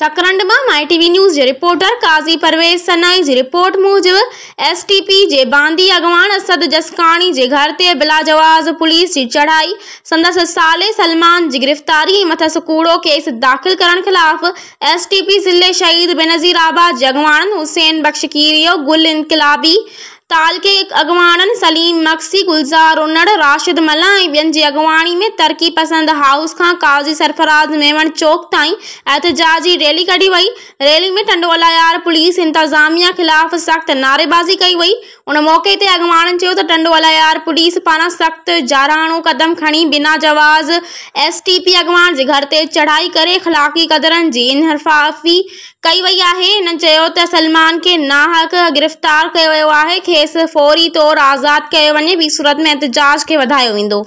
સકરંડમાં MyTV news reporter Kazi Parvez સનાઈ report મુજબ STP જે બાંદી अगवान असद जसकाणी जे घर ते बिलाजवाज़ पुलिस जी चढ़ाई संदसि साले सलमान जी गिरफ़्तारी मथसि कूड़ो केस दाख़िल करण ख़िलाफ़ एसटीपी ज़िले शहीद बेनज़ीर आबाद जे हुसैन बख़्श कीरियो गुल तालके के सलीम मक्सी गुलजार उनड़ राशिद मलाई ॿियनि जी में तरक़ी पसंद हाउस खां काज़ी सरफराज़ मेवण चौक ताईं एहतजाजी रैली कढी वही रैली में टंडोला यार पुलिस इंतज़ामिया ख़िलाफ़ सख़्त नारेबाज़ी कई वही उन मौक़े ते अॻुवाणनि चयो त टंडोला पुलिस पारां सख़्त जाराणो क़दम खणी बिना जवाज़ एस टी पी अॻुवाण जे घर ते चढ़ाई करे अख़लाक़ी क़दरनि जी इनहरफ़ाफ़ी कई वही है इन सलमान के नाहक गिरफ़्तार किया वियो आहे फौरी तौर आज़ाद किया वे भी सूरत में एहतजाज के वधायो वो